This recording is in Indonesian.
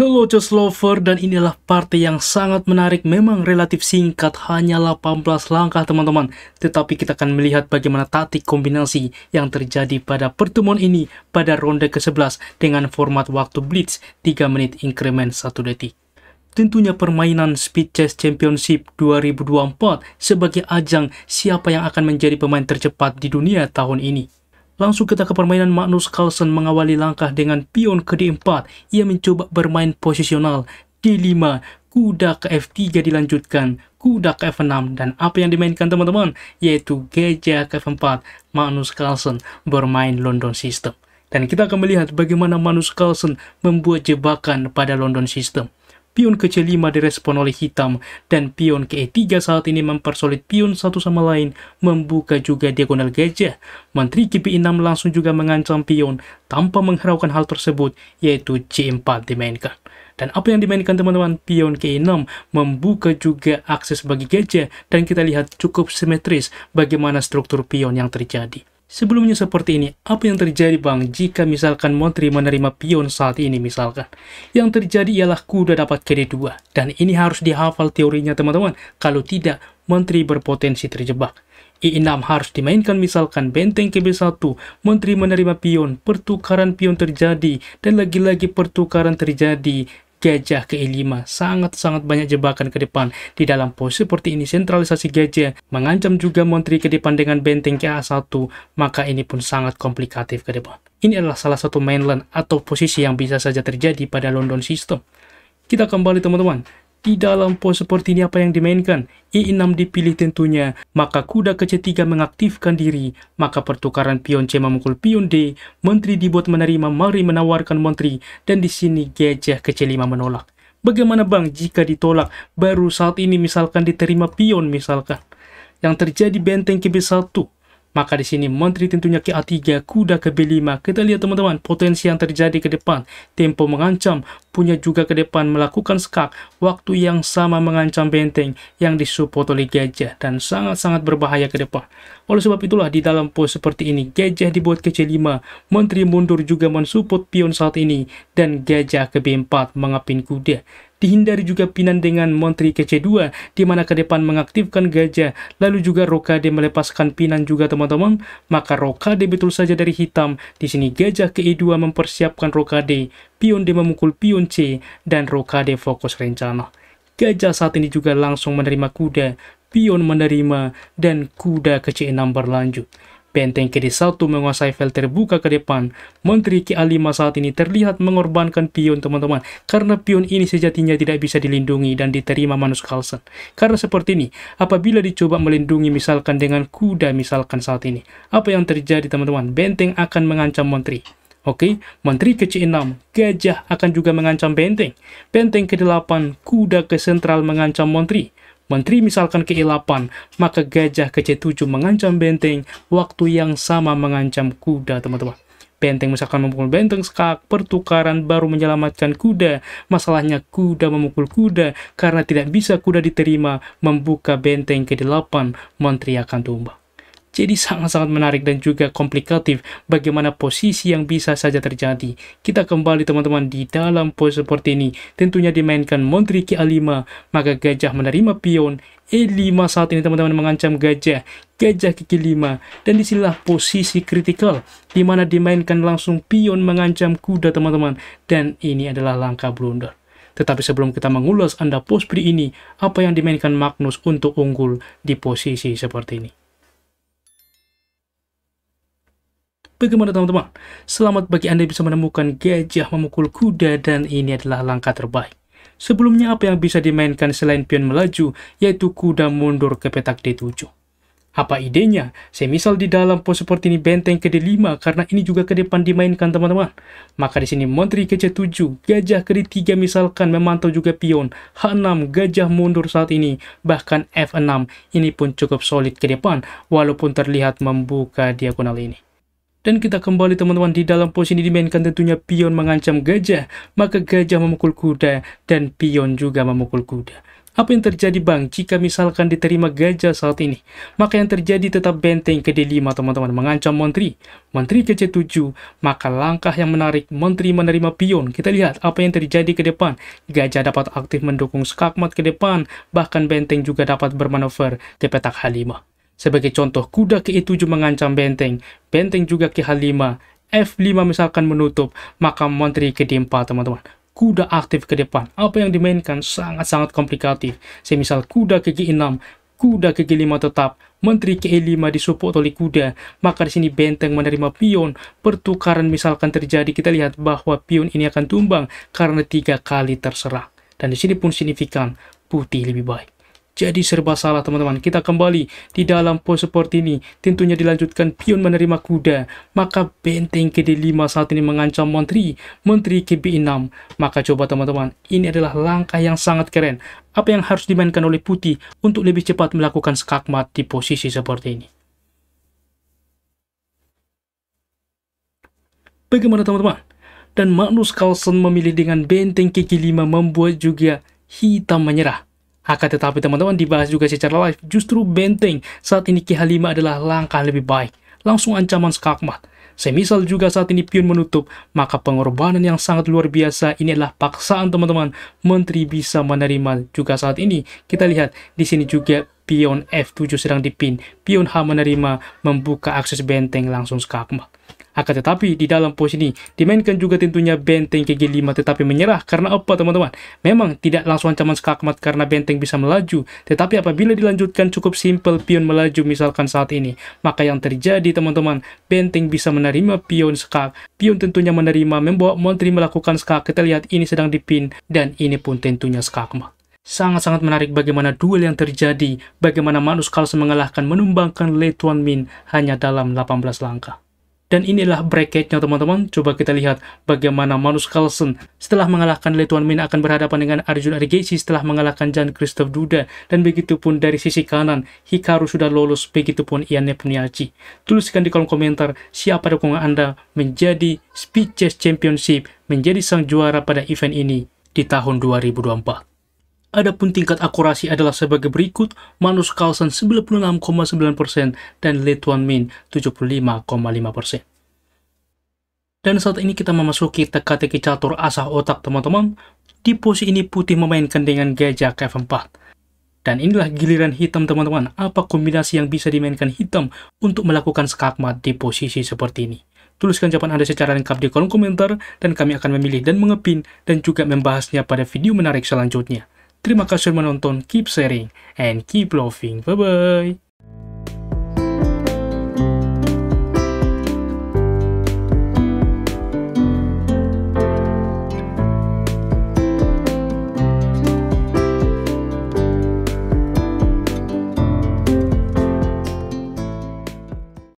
Hello Chess Lover dan inilah partai yang sangat menarik memang relatif singkat hanya 18 langkah teman-teman tetapi kita akan melihat bagaimana taktik kombinasi yang terjadi pada pertemuan ini pada ronde ke-11 dengan format waktu blitz 3 menit increment 1 detik tentunya permainan Speed Chess Championship 2024 sebagai ajang siapa yang akan menjadi pemain tercepat di dunia tahun ini Langsung kita ke permainan Magnus Carlsen mengawali langkah dengan pion ke D4. Ia mencoba bermain posisional D5, kuda ke F3 dilanjutkan, kuda ke F6 dan apa yang dimainkan teman-teman yaitu gajah ke F4. Magnus Carlsen bermain London System. Dan kita akan melihat bagaimana Magnus Carlsen membuat jebakan pada London System pion ke C5 direspon oleh hitam, dan pion ke E3 saat ini mempersolid pion satu sama lain, membuka juga diagonal gajah. Menteri KP6 langsung juga mengancam pion tanpa menghiraukan hal tersebut, yaitu C4 dimainkan. Dan apa yang dimainkan teman-teman? Pion ke 6 membuka juga akses bagi gajah dan kita lihat cukup simetris bagaimana struktur pion yang terjadi. Sebelumnya seperti ini, apa yang terjadi bang jika misalkan Montri menerima pion saat ini misalkan? Yang terjadi ialah kuda dapat kd dua dan ini harus dihafal teorinya teman-teman. Kalau tidak, Montri berpotensi terjebak. E6 harus dimainkan misalkan benteng KB B1, Montri menerima pion, pertukaran pion terjadi, dan lagi-lagi pertukaran terjadi gajah ke 5 Sangat-sangat banyak jebakan ke depan. Di dalam posisi seperti ini, sentralisasi gajah mengancam juga menteri ke depan dengan benteng ke A1, maka ini pun sangat komplikatif ke depan. Ini adalah salah satu mainland atau posisi yang bisa saja terjadi pada London System. Kita kembali teman-teman di dalam pos seperti ini apa yang dimainkan. E6 dipilih tentunya, maka kuda ke C3 mengaktifkan diri, maka pertukaran pion C memukul pion D, menteri dibuat menerima, mari menawarkan menteri, dan di sini gajah ke C5 menolak. Bagaimana bang jika ditolak, baru saat ini misalkan diterima pion misalkan. Yang terjadi benteng ke B1, maka di sini menteri tentunya ke A3, kuda ke B5. Kita lihat teman-teman, potensi yang terjadi ke depan. Tempo mengancam, punya juga ke depan melakukan skak waktu yang sama mengancam benteng yang disupport oleh gajah dan sangat-sangat berbahaya ke depan. Oleh sebab itulah di dalam pos seperti ini gajah dibuat ke C5, menteri mundur juga mensupport pion saat ini dan gajah ke B4 mengepin kuda. Dihindari juga pinan dengan menteri ke C2, di mana ke depan mengaktifkan gajah, lalu juga Rokade melepaskan pinan juga teman-teman, maka Rokade betul saja dari hitam, di sini gajah ke E2 mempersiapkan Rokade, pion D memukul pion C, dan rokade fokus rencana. Gajah saat ini juga langsung menerima kuda, pion menerima, dan kuda ke C6 berlanjut. Benteng KD1 menguasai file terbuka ke depan. Menteri k 5 saat ini terlihat mengorbankan pion teman-teman karena pion ini sejatinya tidak bisa dilindungi dan diterima Manus Carlsen. Karena seperti ini, apabila dicoba melindungi misalkan dengan kuda misalkan saat ini, apa yang terjadi teman-teman? Benteng akan mengancam menteri. Oke, menteri ke-6, gajah akan juga mengancam benteng. Benteng ke-8, kuda ke sentral mengancam menteri. Menteri misalkan ke-8, maka gajah ke-7 mengancam benteng, waktu yang sama mengancam kuda, teman-teman. Benteng misalkan memukul benteng skak, pertukaran baru menyelamatkan kuda. Masalahnya kuda memukul kuda, karena tidak bisa kuda diterima, membuka benteng ke-8, menteri akan tumbang. Jadi sangat-sangat menarik dan juga komplikatif bagaimana posisi yang bisa saja terjadi. Kita kembali teman-teman di dalam pos seperti ini. Tentunya dimainkan Montri Ki A5, maka gajah menerima pion. E5 saat ini teman-teman mengancam gajah, gajah ke 5, dan disinilah posisi kritikal, di mana dimainkan langsung pion mengancam kuda teman-teman, dan ini adalah langkah blunder. Tetapi sebelum kita mengulas Anda pos ini, apa yang dimainkan Magnus untuk unggul di posisi seperti ini? Bagaimana teman-teman? Selamat bagi Anda bisa menemukan gajah memukul kuda dan ini adalah langkah terbaik. Sebelumnya apa yang bisa dimainkan selain pion melaju, yaitu kuda mundur ke petak D7. Apa idenya? Semisal di dalam pos seperti ini benteng ke D5 karena ini juga ke depan dimainkan teman-teman. Maka di sini menteri ke C7, gajah ke D3 misalkan memantau juga pion, H6 gajah mundur saat ini, bahkan F6 ini pun cukup solid ke depan walaupun terlihat membuka diagonal ini. Dan kita kembali teman-teman di dalam posisi ini dimainkan tentunya pion mengancam gajah, maka gajah memukul kuda dan pion juga memukul kuda. Apa yang terjadi bang jika misalkan diterima gajah saat ini? Maka yang terjadi tetap benteng ke D5 teman-teman mengancam menteri. Menteri ke C7, maka langkah yang menarik menteri menerima pion. Kita lihat apa yang terjadi ke depan. Gajah dapat aktif mendukung skakmat ke depan, bahkan benteng juga dapat bermanuver di petak H5. Sebagai contoh, kuda ke 7 mengancam benteng, benteng juga ke 5 F5 misalkan menutup, maka menteri ke D4 teman-teman. Kuda aktif ke depan, apa yang dimainkan sangat-sangat komplikatif. Semisal kuda ke G6, kuda ke G5 tetap, menteri ke E5 disupport oleh kuda, maka di sini benteng menerima pion, pertukaran misalkan terjadi, kita lihat bahwa pion ini akan tumbang karena tiga kali terserang. Dan di sini pun signifikan, putih lebih baik jadi serba salah teman-teman. Kita kembali di dalam pos seperti ini. Tentunya dilanjutkan pion menerima kuda. Maka benteng kd 5 saat ini mengancam menteri. Menteri kb 6 Maka coba teman-teman. Ini adalah langkah yang sangat keren. Apa yang harus dimainkan oleh putih untuk lebih cepat melakukan skakmat di posisi seperti ini. Bagaimana teman-teman? Dan Magnus Carlsen memilih dengan benteng kg 5 membuat juga hitam menyerah. Akan tetapi teman-teman dibahas juga secara live, justru benteng saat ini KH5 adalah langkah lebih baik. Langsung ancaman skakmat. Semisal juga saat ini pion menutup, maka pengorbanan yang sangat luar biasa ini adalah paksaan teman-teman. Menteri bisa menerima juga saat ini. Kita lihat di sini juga pion F7 sedang dipin. Pion H menerima membuka akses benteng langsung skakmat. Akan tetapi di dalam pos ini dimainkan juga tentunya benteng ke 5 tetapi menyerah karena apa teman-teman? Memang tidak langsung ancaman skakmat karena benteng bisa melaju tetapi apabila dilanjutkan cukup simpel pion melaju misalkan saat ini maka yang terjadi teman-teman benteng bisa menerima pion skak pion tentunya menerima membawa menteri melakukan skak kita lihat ini sedang dipin dan ini pun tentunya skakmat sangat-sangat menarik bagaimana duel yang terjadi, bagaimana Manus Carlsen mengalahkan menumbangkan Letuan Min hanya dalam 18 langkah. Dan inilah bracketnya teman-teman. Coba kita lihat bagaimana Manus Carlsen setelah mengalahkan Letuan Min akan berhadapan dengan Arjun Argesi setelah mengalahkan Jan Christoph Duda. Dan begitupun dari sisi kanan, Hikaru sudah lolos, begitupun Ian Nepuniachi. Tuliskan di kolom komentar siapa dukungan Anda menjadi Speed Chess Championship, menjadi sang juara pada event ini di tahun 2024. Adapun tingkat akurasi adalah sebagai berikut, Manus Carlsen 96,9% dan Letuan Min 75,5%. Dan saat ini kita memasuki teka-teki catur asah otak teman-teman. Di posisi ini putih memainkan dengan gajah ke F4. Dan inilah giliran hitam teman-teman, apa kombinasi yang bisa dimainkan hitam untuk melakukan skakmat di posisi seperti ini. Tuliskan jawaban Anda secara lengkap di kolom komentar, dan kami akan memilih dan mengepin, dan juga membahasnya pada video menarik selanjutnya. Terima kasih sudah menonton, keep sharing, and keep loving. Bye-bye.